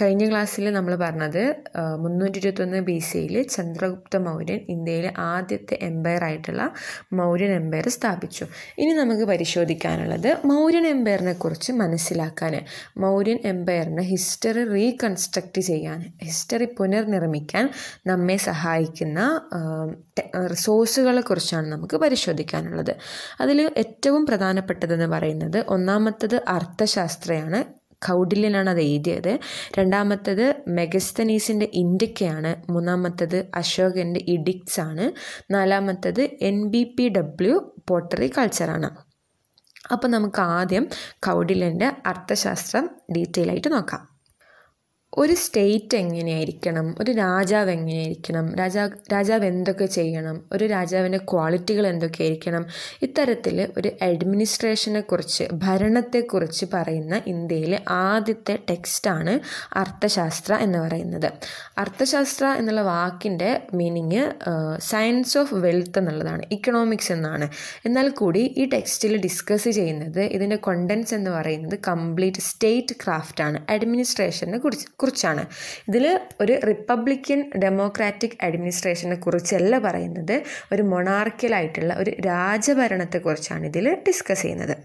കഴിഞ്ഞ ക്ലാസ്സിൽ നമ്മൾ പറഞ്ഞത് മുന്നൂറ്റി ഇരുപത്തൊന്ന് ബി സിയിൽ ചന്ദ്രഗുപ്ത മൗര്യൻ ഇന്ത്യയിലെ ആദ്യത്തെ എംപയർ ആയിട്ടുള്ള മൗര്യൻ എംപയർ സ്ഥാപിച്ചു ഇനി നമുക്ക് പരിശോധിക്കാനുള്ളത് മൗര്യൻ എംപയറിനെ കുറിച്ച് മനസ്സിലാക്കാൻ മൗര്യൻ എംപയറിൻ്റെ ഹിസ്റ്ററി റീകൺസ്ട്രക്റ്റ് ചെയ്യാൻ ഹിസ്റ്ററി പുനർനിർമ്മിക്കാൻ നമ്മെ സഹായിക്കുന്ന റിസോഴ്സുകളെ കുറിച്ചാണ് നമുക്ക് പരിശോധിക്കാനുള്ളത് അതിൽ ഏറ്റവും പ്രധാനപ്പെട്ടതെന്ന് പറയുന്നത് ഒന്നാമത്തത് അർത്ഥശാസ്ത്രയാണ് കൗഡില്യനാണ് അത് എഴുതിയത് രണ്ടാമത്തത് മെഗസ്തനീസിൻ്റെ ഇൻഡിക്കയാണ് മൂന്നാമത്തത് അശോകൻ്റെ ഇഡിക്ട്സ് ആണ് നാലാമത്തത് N B P W pottery കൾച്ചറാണ് അപ്പോൾ നമുക്ക് ആദ്യം കൗഡില്യൻ്റെ അർത്ഥശാസ്ത്രം ഡീറ്റെയിൽ ആയിട്ട് നോക്കാം ഒരു സ്റ്റേറ്റ് എങ്ങനെയായിരിക്കണം ഒരു രാജാവ് എങ്ങനെയായിരിക്കണം രാജാ രാജാവ് എന്തൊക്കെ ചെയ്യണം ഒരു രാജാവിൻ്റെ ക്വാളിറ്റികൾ എന്തൊക്കെ ആയിരിക്കണം ഇത്തരത്തിൽ ഒരു അഡ്മിനിസ്ട്രേഷനെക്കുറിച്ച് ഭരണത്തെക്കുറിച്ച് പറയുന്ന ഇന്ത്യയിലെ ആദ്യത്തെ ടെക്സ്റ്റാണ് അർത്ഥശാസ്ത്ര എന്ന് പറയുന്നത് അർത്ഥശാസ്ത്ര എന്നുള്ള വാക്കിൻ്റെ മീനിങ് സയൻസ് ഓഫ് വെൽത്ത് എന്നുള്ളതാണ് ഇക്കണോമിക്സ് എന്നാണ് എന്നാൽ കൂടി ഈ ടെക്സ്റ്റിൽ ഡിസ്കസ് ചെയ്യുന്നത് ഇതിൻ്റെ കൊണ്ടൻസ് എന്ന് പറയുന്നത് കംപ്ലീറ്റ് സ്റ്റേറ്റ് ക്രാഫ്റ്റാണ് അഡ്മിനിസ്ട്രേഷനെ കുറിച്ച് കുറിച്ചാണ് ഇതിൽ ഒരു റിപ്പബ്ലിക്കൻ ഡെമോക്രാറ്റിക് അഡ്മിനിസ്ട്രേഷനെ കുറിച്ചല്ല പറയുന്നത് ഒരു മൊണാർക്കിയലായിട്ടുള്ള ഒരു രാജഭരണത്തെക്കുറിച്ചാണ് ഇതിൽ ഡിസ്കസ് ചെയ്യുന്നത്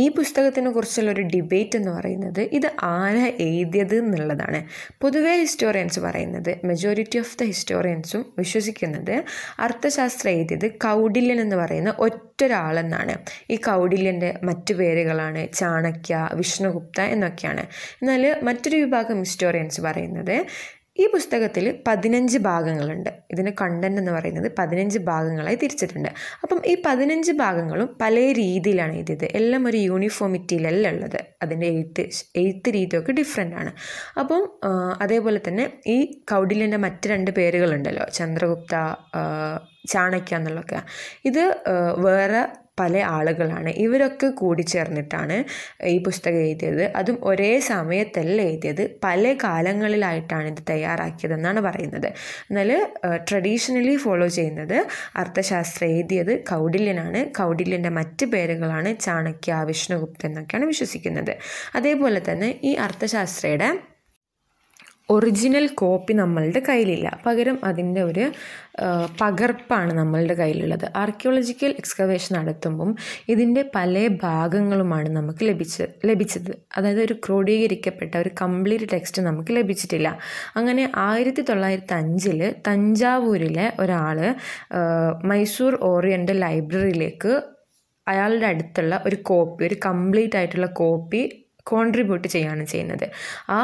ഈ പുസ്തകത്തിനെ കുറിച്ചുള്ള ഒരു ഡിബേറ്റ് എന്ന് പറയുന്നത് ഇത് ആരാ എഴുതിയത് എന്നുള്ളതാണ് പൊതുവേ ഹിസ്റ്റോറിയൻസ് പറയുന്നത് മെജോറിറ്റി ഓഫ് ദ ഹിസ്റ്റോറിയൻസും വിശ്വസിക്കുന്നത് അർത്ഥശാസ്ത്രം എഴുതിയത് കൗഡില്യൻ എന്ന് പറയുന്ന ഒറ്റൊരാളെന്നാണ് ഈ കൗഡില്യൻ്റെ മറ്റു പേരുകളാണ് ചാണക്യ വിഷ്ണുഗുപ്ത എന്നൊക്കെയാണ് എന്നാൽ മറ്റൊരു വിഭാഗം ഹിസ്റ്റോറിയൻസ് പറയുന്നത് ഈ പുസ്തകത്തിൽ പതിനഞ്ച് ഭാഗങ്ങളുണ്ട് ഇതിന് കണ്ടൻറ് എന്ന് പറയുന്നത് പതിനഞ്ച് ഭാഗങ്ങളായി തിരിച്ചിട്ടുണ്ട് അപ്പം ഈ പതിനഞ്ച് ഭാഗങ്ങളും പല രീതിയിലാണ് എഴുതിയത് എല്ലാം ഒരു യൂണിഫോമിറ്റിയിലല്ല ഉള്ളത് അതിൻ്റെ എഴുത്ത് എഴുത്ത് രീതിയൊക്കെ ഡിഫറെൻ്റ് ആണ് അപ്പം അതേപോലെ തന്നെ ഈ കൗഡിലിൻ്റെ മറ്റ് രണ്ട് പേരുകളുണ്ടല്ലോ ചന്ദ്രഗുപ്ത ചാണക്യ എന്നുള്ളതൊക്കെ ഇത് വേറെ പല ആളുകളാണ് ഇവരൊക്കെ കൂടി ചേർന്നിട്ടാണ് ഈ പുസ്തകം എഴുതിയത് അതും ഒരേ സമയത്തല്ല എഴുതിയത് പല കാലങ്ങളിലായിട്ടാണ് ഇത് തയ്യാറാക്കിയതെന്നാണ് പറയുന്നത് എന്നാൽ ട്രഡീഷണലി ഫോളോ ചെയ്യുന്നത് അർത്ഥശാസ്ത്രം എഴുതിയത് കൗടില്യനാണ് കൗഡില്യൻ്റെ മറ്റ് പേരുകളാണ് ചാണക്യ വിഷ്ണുഗുപ്ത എന്നൊക്കെയാണ് വിശ്വസിക്കുന്നത് അതേപോലെ തന്നെ ഈ അർത്ഥശാസ്ത്രയുടെ ഒറിജിനൽ കോപ്പി നമ്മളുടെ കയ്യിലില്ല പകരം അതിൻ്റെ ഒരു പകർപ്പാണ് നമ്മളുടെ കയ്യിലുള്ളത് ആർക്കിയോളജിക്കൽ എക്സ്കവേഷൻ നടത്തുമ്പം ഇതിൻ്റെ പല ഭാഗങ്ങളുമാണ് നമുക്ക് ലഭിച്ച ലഭിച്ചത് അതായത് ഒരു ക്രോഡീകരിക്കപ്പെട്ട ഒരു കംപ്ലീറ്റ് ടെക്സ്റ്റ് നമുക്ക് ലഭിച്ചിട്ടില്ല അങ്ങനെ ആയിരത്തി തൊള്ളായിരത്തി അഞ്ചിൽ തഞ്ചാവൂരിലെ ഒരാൾ മൈസൂർ ഓറിയൻ്റൽ ലൈബ്രറിയിലേക്ക് അയാളുടെ അടുത്തുള്ള ഒരു കോപ്പി ഒരു കംപ്ലീറ്റ് ആയിട്ടുള്ള കോപ്പി കോൺട്രിബ്യൂട്ട് ചെയ്യുകയാണ് ചെയ്യുന്നത് ആ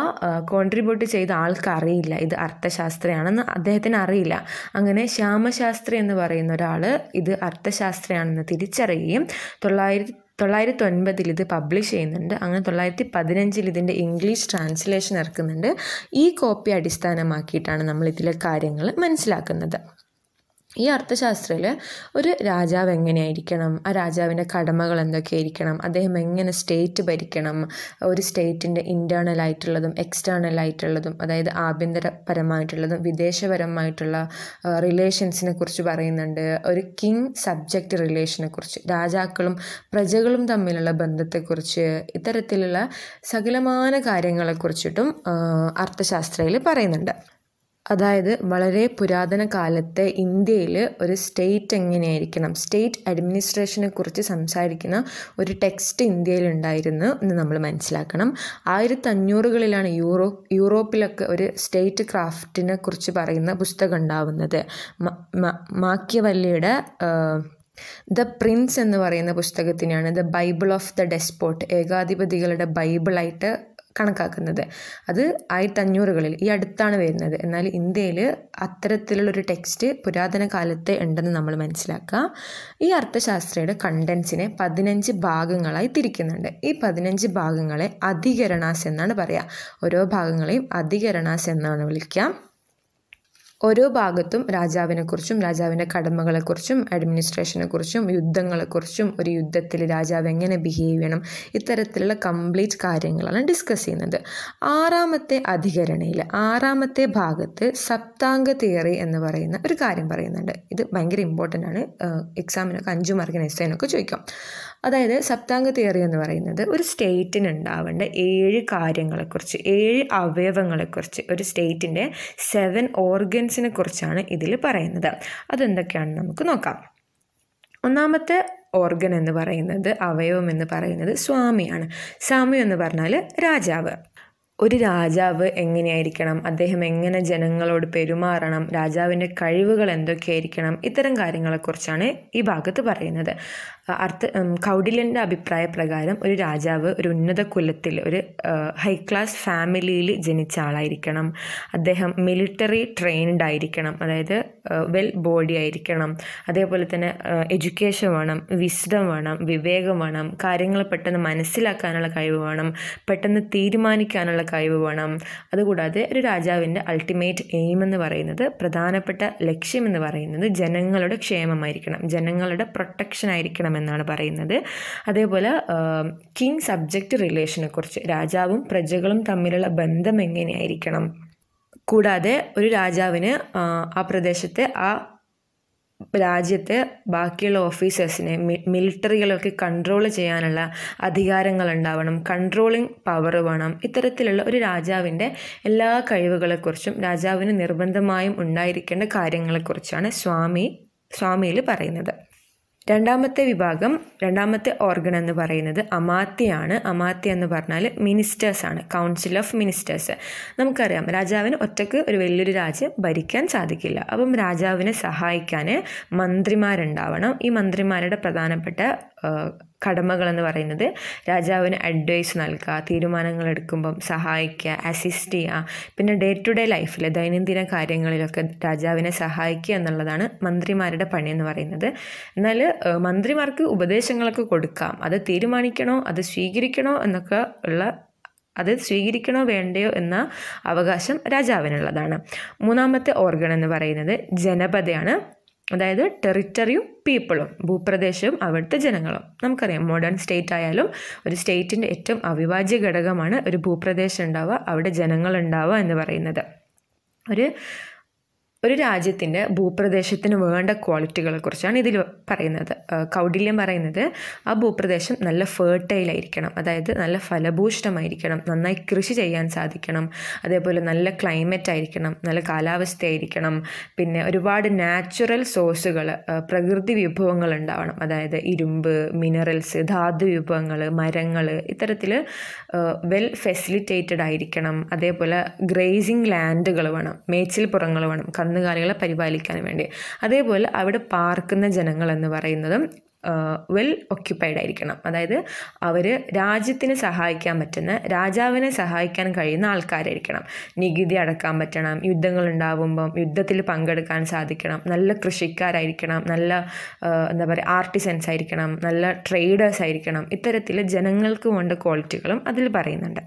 കോൺട്രിബ്യൂട്ട് ചെയ്ത ആൾക്കറിയില്ല ഇത് അർത്ഥശാസ്ത്രയാണെന്ന് അദ്ദേഹത്തിന് അറിയില്ല അങ്ങനെ ശ്യാമശാസ്ത്രി എന്ന് പറയുന്ന ഒരാൾ ഇത് അർത്ഥശാസ്ത്രയാണെന്ന് തിരിച്ചറിയുകയും തൊള്ളായിരത്തി തൊള്ളായിരത്തി ഒൻപതിൽ ഇത് പബ്ലിഷ് ചെയ്യുന്നുണ്ട് അങ്ങനെ തൊള്ളായിരത്തി പതിനഞ്ചിൽ ഇതിൻ്റെ ഇംഗ്ലീഷ് ട്രാൻസ്ലേഷൻ ഇറക്കുന്നുണ്ട് ഈ കോപ്പി അടിസ്ഥാനമാക്കിയിട്ടാണ് നമ്മൾ ഇതിലെ കാര്യങ്ങൾ മനസ്സിലാക്കുന്നത് ഈ അർത്ഥശാസ്ത്രത്തിൽ ഒരു രാജാവ് എങ്ങനെയായിരിക്കണം ആ രാജാവിൻ്റെ കടമകൾ എന്തൊക്കെയായിരിക്കണം അദ്ദേഹം എങ്ങനെ സ്റ്റേറ്റ് ഭരിക്കണം ഒരു സ്റ്റേറ്റിൻ്റെ എക്സ്റ്റേണൽ ആയിട്ടുള്ളതും അതായത് ആഭ്യന്തരപരമായിട്ടുള്ളതും വിദേശപരമായിട്ടുള്ള റിലേഷൻസിനെ കുറിച്ച് പറയുന്നുണ്ട് ഒരു കിങ് സബ്ജക്റ്റ് റിലേഷനെ കുറിച്ച് രാജാക്കളും പ്രജകളും തമ്മിലുള്ള ബന്ധത്തെക്കുറിച്ച് ഇത്തരത്തിലുള്ള സകലമാന കാര്യങ്ങളെക്കുറിച്ചിട്ടും അർത്ഥശാസ്ത്രയിൽ പറയുന്നുണ്ട് അതായത് വളരെ പുരാതന കാലത്തെ ഇന്ത്യയിൽ ഒരു സ്റ്റേറ്റ് എങ്ങനെയായിരിക്കണം സ്റ്റേറ്റ് അഡ്മിനിസ്ട്രേഷനെ കുറിച്ച് സംസാരിക്കുന്ന ഒരു ടെക്സ്റ്റ് ഇന്ത്യയിലുണ്ടായിരുന്നു എന്ന് നമ്മൾ മനസ്സിലാക്കണം അഞ്ഞൂറുകളിലാണ് യൂറോ യൂറോപ്പിലൊക്കെ ഒരു സ്റ്റേറ്റ് ക്രാഫ്റ്റിനെ കുറിച്ച് പറയുന്ന പുസ്തകം ഉണ്ടാവുന്നത് മാക്യവല്ലിയുടെ ദ പ്രിൻസ് എന്ന് പറയുന്ന പുസ്തകത്തിനെയാണ് the Bible of the despot ഏകാധിപതികളുടെ ബൈബിളായിട്ട് കണക്കാക്കുന്നത് അത് അഞ്ഞൂറുകളിൽ ഈ അടുത്താണ് വരുന്നത് എന്നാൽ ഇന്ത്യയിൽ അത്തരത്തിലുള്ളൊരു ടെക്സ്റ്റ് പുരാതന കാലത്തെ ഉണ്ടെന്ന് നമ്മൾ മനസ്സിലാക്കുക ഈ അർത്ഥശാസ്ത്രയുടെ കണ്ടൻസിനെ പതിനഞ്ച് ഭാഗങ്ങളായി തിരിക്കുന്നുണ്ട് ഈ പതിനഞ്ച് ഭാഗങ്ങളെ അധികരണാസ് എന്നാണ് പറയുക ഓരോ ഭാഗങ്ങളെയും അധികരണാസ് എന്നാണ് വിളിക്കുക ഓരോ ഭാഗത്തും രാജാവിനെ കുറിച്ചും രാജാവിൻ്റെ കടമകളെക്കുറിച്ചും യുദ്ധങ്ങളെ യുദ്ധങ്ങളെക്കുറിച്ചും ഒരു യുദ്ധത്തിൽ രാജാവ് എങ്ങനെ ബിഹേവ് ചെയ്യണം ഇത്തരത്തിലുള്ള കംപ്ലീറ്റ് കാര്യങ്ങളാണ് ഡിസ്കസ് ചെയ്യുന്നത് ആറാമത്തെ അധികരണയിൽ ആറാമത്തെ ഭാഗത്ത് സപ്താംഗ തിയറി എന്ന് പറയുന്ന ഒരു കാര്യം പറയുന്നുണ്ട് ഇത് ഭയങ്കര ഇമ്പോർട്ടൻ്റ് ആണ് എക്സാമിനൊക്കെ അഞ്ചു മാർക്കിന് എസ്സേനൊക്കെ ചോദിക്കാം അതായത് സപ്താംഗ തിയറി എന്ന് പറയുന്നത് ഒരു സ്റ്റേറ്റിന് ഉണ്ടാവേണ്ട ഏഴ് കാര്യങ്ങളെക്കുറിച്ച് ഏഴ് അവയവങ്ങളെക്കുറിച്ച് ഒരു സ്റ്റേറ്റിൻ്റെ സെവൻ ഓർഗൻസിനെ കുറിച്ചാണ് ഇതിൽ പറയുന്നത് അതെന്തൊക്കെയാണെന്ന് നമുക്ക് നോക്കാം ഒന്നാമത്തെ ഓർഗൻ എന്ന് പറയുന്നത് അവയവം എന്ന് പറയുന്നത് സ്വാമിയാണ് സ്വാമി എന്ന് പറഞ്ഞാൽ രാജാവ് ഒരു രാജാവ് എങ്ങനെയായിരിക്കണം അദ്ദേഹം എങ്ങനെ ജനങ്ങളോട് പെരുമാറണം രാജാവിൻ്റെ കഴിവുകൾ എന്തൊക്കെയായിരിക്കണം ഇത്തരം കാര്യങ്ങളെക്കുറിച്ചാണ് ഈ ഭാഗത്ത് പറയുന്നത് അർത്ഥ അഭിപ്രായ അഭിപ്രായപ്രകാരം ഒരു രാജാവ് ഒരു ഉന്നത കുലത്തിൽ ഒരു ഹൈ ക്ലാസ് ഫാമിലിയിൽ ജനിച്ച ആളായിരിക്കണം അദ്ദേഹം മിലിറ്ററി ട്രെയിൻഡ് ആയിരിക്കണം അതായത് വെൽ ബോഡി ആയിരിക്കണം അതേപോലെ തന്നെ എഡ്യൂക്കേഷൻ വേണം വിസ്ഡം വേണം വിവേകം വേണം കാര്യങ്ങൾ പെട്ടെന്ന് മനസ്സിലാക്കാനുള്ള കഴിവ് വേണം പെട്ടെന്ന് തീരുമാനിക്കാനുള്ള കഴിവ് വേണം അതുകൂടാതെ ഒരു രാജാവിൻ്റെ അൾട്ടിമേറ്റ് എയിം എന്ന് പറയുന്നത് പ്രധാനപ്പെട്ട ലക്ഷ്യം എന്ന് പറയുന്നത് ജനങ്ങളുടെ ക്ഷേമമായിരിക്കണം ജനങ്ങളുടെ പ്രൊട്ടക്ഷൻ ആയിരിക്കണം എന്നാണ് പറയുന്നത് അതേപോലെ കിങ് സബ്ജക്റ്റ് റിലേഷനെക്കുറിച്ച് രാജാവും പ്രജകളും തമ്മിലുള്ള ബന്ധം എങ്ങനെയായിരിക്കണം കൂടാതെ ഒരു രാജാവിന് ആ പ്രദേശത്തെ ആ രാജ്യത്തെ ബാക്കിയുള്ള ഓഫീസേഴ്സിനെ മിലിറ്ററികളൊക്കെ കൺട്രോൾ ചെയ്യാനുള്ള അധികാരങ്ങൾ ഉണ്ടാവണം കൺട്രോളിങ് പവർ വേണം ഇത്തരത്തിലുള്ള ഒരു രാജാവിൻ്റെ എല്ലാ കഴിവുകളെക്കുറിച്ചും രാജാവിന് നിർബന്ധമായും ഉണ്ടായിരിക്കേണ്ട കാര്യങ്ങളെക്കുറിച്ചാണ് സ്വാമി സ്വാമിയിൽ പറയുന്നത് രണ്ടാമത്തെ വിഭാഗം രണ്ടാമത്തെ ഓർഗൺ എന്ന് പറയുന്നത് അമാത്യയാണ് അമാത്യ എന്ന് പറഞ്ഞാൽ മിനിസ്റ്റേഴ്സാണ് കൗൺസിൽ ഓഫ് മിനിസ്റ്റേഴ്സ് നമുക്കറിയാം രാജാവിന് ഒറ്റക്ക് ഒരു വലിയൊരു രാജ്യം ഭരിക്കാൻ സാധിക്കില്ല അപ്പം രാജാവിനെ സഹായിക്കാൻ മന്ത്രിമാരുണ്ടാവണം ഈ മന്ത്രിമാരുടെ പ്രധാനപ്പെട്ട എന്ന് പറയുന്നത് രാജാവിന് അഡ്വൈസ് നൽകുക തീരുമാനങ്ങൾ എടുക്കുമ്പം സഹായിക്കുക അസിസ്റ്റ് ചെയ്യുക പിന്നെ ഡേ ടു ഡേ ലൈഫിൽ ദൈനംദിന കാര്യങ്ങളിലൊക്കെ രാജാവിനെ സഹായിക്കുക എന്നുള്ളതാണ് മന്ത്രിമാരുടെ പണി എന്ന് പറയുന്നത് എന്നാൽ മന്ത്രിമാർക്ക് ഉപദേശങ്ങളൊക്കെ കൊടുക്കാം അത് തീരുമാനിക്കണോ അത് സ്വീകരിക്കണോ എന്നൊക്കെ ഉള്ള അത് സ്വീകരിക്കണോ വേണ്ടയോ എന്ന അവകാശം രാജാവിനുള്ളതാണ് മൂന്നാമത്തെ ഓർഗൺ എന്ന് പറയുന്നത് ജനപദയാണ് അതായത് ടെറിറ്ററിയും പീപ്പിളും ഭൂപ്രദേശവും അവിടുത്തെ ജനങ്ങളും നമുക്കറിയാം മോഡേൺ സ്റ്റേറ്റ് ആയാലും ഒരു സ്റ്റേറ്റിൻ്റെ ഏറ്റവും അവിഭാജ്യ ഘടകമാണ് ഒരു ഭൂപ്രദേശം ഉണ്ടാവുക അവിടെ ജനങ്ങളുണ്ടാവുക എന്ന് പറയുന്നത് ഒരു ഒരു രാജ്യത്തിൻ്റെ ഭൂപ്രദേശത്തിന് വേണ്ട ക്വാളിറ്റികളെ കുറിച്ചാണ് ഇതിൽ പറയുന്നത് കൗടില്യം പറയുന്നത് ആ ഭൂപ്രദേശം നല്ല ഫേർട്ടൈൽ ആയിരിക്കണം അതായത് നല്ല ഫലഭൂഷ്ടമായിരിക്കണം നന്നായി കൃഷി ചെയ്യാൻ സാധിക്കണം അതേപോലെ നല്ല ക്ലൈമറ്റ് ആയിരിക്കണം നല്ല കാലാവസ്ഥ ആയിരിക്കണം പിന്നെ ഒരുപാട് നാച്ചുറൽ സോഴ്സുകൾ പ്രകൃതി വിഭവങ്ങൾ ഉണ്ടാവണം അതായത് ഇരുമ്പ് മിനറൽസ് ധാതു വിഭവങ്ങൾ മരങ്ങൾ ഇത്തരത്തിൽ വെൽ ഫെസിലിറ്റേറ്റഡ് ആയിരിക്കണം അതേപോലെ ഗ്രേസിങ് ലാൻഡുകൾ വേണം മേച്ചിൽപ്പുറങ്ങൾ വേണം കന്നുകാലികളെ പരിപാലിക്കാൻ വേണ്ടി അതേപോലെ അവിടെ പാർക്കുന്ന ജനങ്ങൾ എന്ന് പറയുന്നതും വെൽ ഒക്യുപ്പൈഡ് ആയിരിക്കണം അതായത് അവർ രാജ്യത്തിന് സഹായിക്കാൻ പറ്റുന്ന രാജാവിനെ സഹായിക്കാൻ കഴിയുന്ന ആൾക്കാരായിരിക്കണം നികുതി അടക്കാൻ പറ്റണം യുദ്ധങ്ങൾ ഉണ്ടാവുമ്പം യുദ്ധത്തിൽ പങ്കെടുക്കാൻ സാധിക്കണം നല്ല കൃഷിക്കാരായിരിക്കണം നല്ല എന്താ പറയുക ആർട്ടിസൻസ് ആയിരിക്കണം നല്ല ട്രേഡേഴ്സ് ആയിരിക്കണം ഇത്തരത്തിൽ ജനങ്ങൾക്ക് വേണ്ട ക്വാളിറ്റികളും അതിൽ പറയുന്നുണ്ട്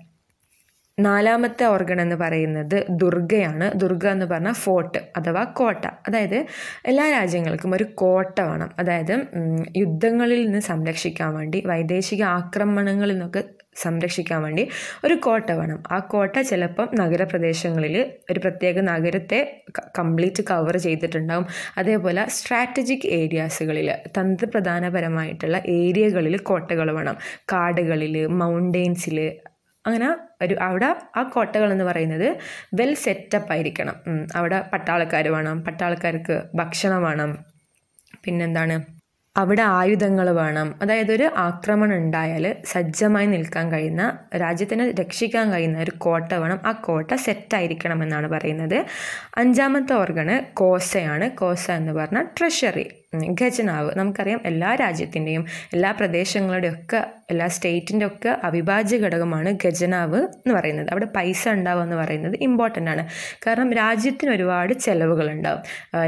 നാലാമത്തെ ഓർഗൺ എന്ന് പറയുന്നത് ദുർഗയാണ് ദുർഗ എന്ന് പറഞ്ഞാൽ ഫോർട്ട് അഥവാ കോട്ട അതായത് എല്ലാ രാജ്യങ്ങൾക്കും ഒരു കോട്ട വേണം അതായത് യുദ്ധങ്ങളിൽ നിന്ന് സംരക്ഷിക്കാൻ വേണ്ടി വൈദേശിക ആക്രമണങ്ങളിൽ നിന്നൊക്കെ സംരക്ഷിക്കാൻ വേണ്ടി ഒരു കോട്ട വേണം ആ കോട്ട ചിലപ്പം നഗരപ്രദേശങ്ങളിൽ ഒരു പ്രത്യേക നഗരത്തെ കംപ്ലീറ്റ് കവർ ചെയ്തിട്ടുണ്ടാകും അതേപോലെ സ്ട്രാറ്റജിക് ഏരിയാസുകളിൽ തന്ത്രപ്രധാനപരമായിട്ടുള്ള ഏരിയകളിൽ കോട്ടകൾ വേണം കാടുകളിൽ മൗണ്ടെയ്ൻസിൽ അങ്ങനെ ഒരു അവിടെ ആ കോട്ടകളെന്ന് പറയുന്നത് വെൽ സെറ്റപ്പ് ആയിരിക്കണം അവിടെ പട്ടാളക്കാർ വേണം പട്ടാളക്കാർക്ക് ഭക്ഷണം വേണം പിന്നെന്താണ് അവിടെ ആയുധങ്ങൾ വേണം അതായത് ഒരു ആക്രമണം ഉണ്ടായാൽ സജ്ജമായി നിൽക്കാൻ കഴിയുന്ന രാജ്യത്തിനെ രക്ഷിക്കാൻ കഴിയുന്ന ഒരു കോട്ട വേണം ആ കോട്ട സെറ്റായിരിക്കണം എന്നാണ് പറയുന്നത് അഞ്ചാമത്തെ ഓർഗണ് കോസയാണ് കോസ എന്ന് പറഞ്ഞാൽ ട്രഷറി ഖജനാവ് നമുക്കറിയാം എല്ലാ രാജ്യത്തിൻ്റെയും എല്ലാ പ്രദേശങ്ങളുടെയൊക്കെ എല്ലാ സ്റ്റേറ്റിൻ്റെ ഒക്കെ അവിഭാജ്യ ഘടകമാണ് ഖജനാവ് എന്ന് പറയുന്നത് അവിടെ പൈസ ഉണ്ടാവുക എന്ന് പറയുന്നത് ഇമ്പോർട്ടൻ്റ് ആണ് കാരണം രാജ്യത്തിന് ഒരുപാട് ചെലവുകൾ ഉണ്ടാവും